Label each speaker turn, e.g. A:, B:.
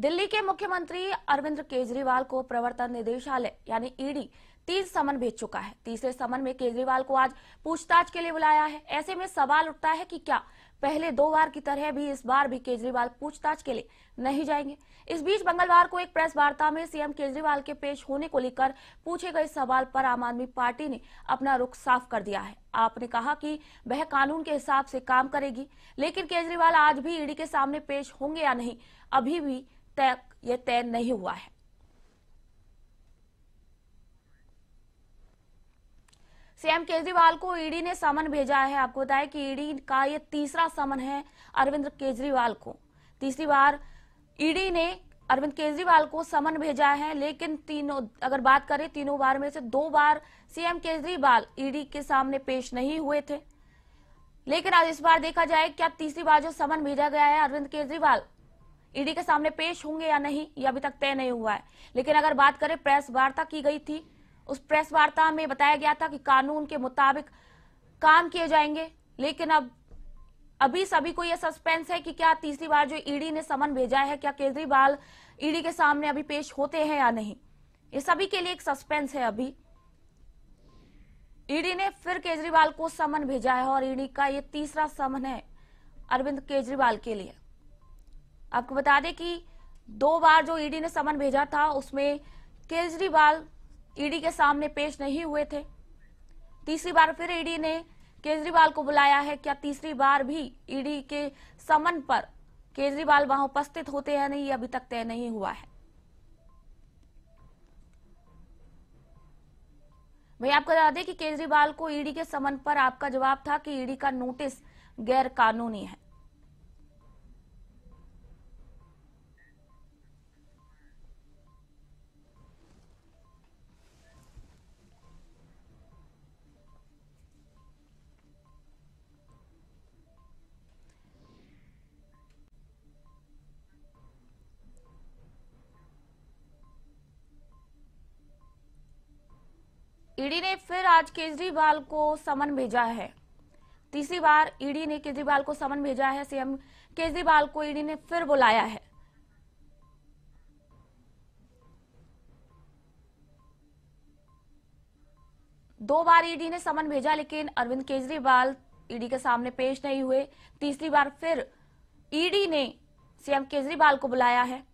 A: दिल्ली के मुख्यमंत्री अरविंद केजरीवाल को प्रवर्तन निदेशालय यानी ईडी तीन समन भेज चुका है तीसरे समन में केजरीवाल को आज पूछताछ के लिए बुलाया है ऐसे में सवाल उठता है कि क्या पहले दो बार की तरह भी इस बार भी केजरीवाल पूछताछ के लिए नहीं जाएंगे इस बीच मंगलवार को एक प्रेस वार्ता में सीएम केजरीवाल के पेश होने को लेकर पूछे गए सवाल पर आम आदमी पार्टी ने अपना रुख साफ कर दिया है आपने कहा कि वह कानून के हिसाब से काम करेगी लेकिन केजरीवाल आज भी ईडी के सामने पेश होंगे या नहीं अभी भी तक यह तय नहीं हुआ है सीएम केजरीवाल को ईडी ने समन भेजा है आपको बताया कि ईडी का यह तीसरा समन है अरविंद केजरीवाल को तीसरी बार ईडी ने अरविंद केजरीवाल को समन भेजा है लेकिन तीनों अगर बात करें तीनों बार में से दो बार सीएम केजरीवाल ईडी के सामने पेश नहीं हुए थे लेकिन आज इस बार देखा जाए क्या तीसरी बार जो समन भेजा गया है अरविंद केजरीवाल ईडी के सामने पेश होंगे या नहीं ये अभी तक तय नहीं हुआ है लेकिन अगर बात करें प्रेस वार्ता की गई थी उस प्रेस वार्ता में बताया गया था कि कानून के मुताबिक काम किए जाएंगे लेकिन अब अभी सभी को यह सस्पेंस है कि क्या तीसरी बार जो ईडी ने समन भेजा है क्या केजरीवाल ईडी के सामने अभी पेश होते हैं या नहीं ये सभी के लिए एक सस्पेंस है अभी ईडी ने फिर केजरीवाल को समन भेजा है और ईडी का ये तीसरा समन है अरविंद केजरीवाल के लिए आपको बता दें कि दो बार जो ईडी e ने समन भेजा था उसमें केजरीवाल ईडी e के सामने पेश नहीं हुए थे तीसरी बार फिर ईडी e ने केजरीवाल को बुलाया है क्या तीसरी बार भी ईडी के समन पर केजरीवाल वहां उपस्थित होते हैं नहीं अभी तक तय नहीं हुआ है भाई आपको बता दें कि केजरीवाल को ईडी के समन पर आपका जवाब था कि ईडी का नोटिस गैर कानूनी है ईडी ने फिर आज केजरीवाल को समन भेजा है तीसरी बार ईडी ने केजरीवाल को समन भेजा है सीएम केजरीवाल को ईडी ने फिर बुलाया है दो बार ईडी ने समन भेजा लेकिन अरविंद केजरीवाल ईडी के सामने पेश नहीं हुए तीसरी बार फिर ईडी ने सीएम केजरीवाल को बुलाया है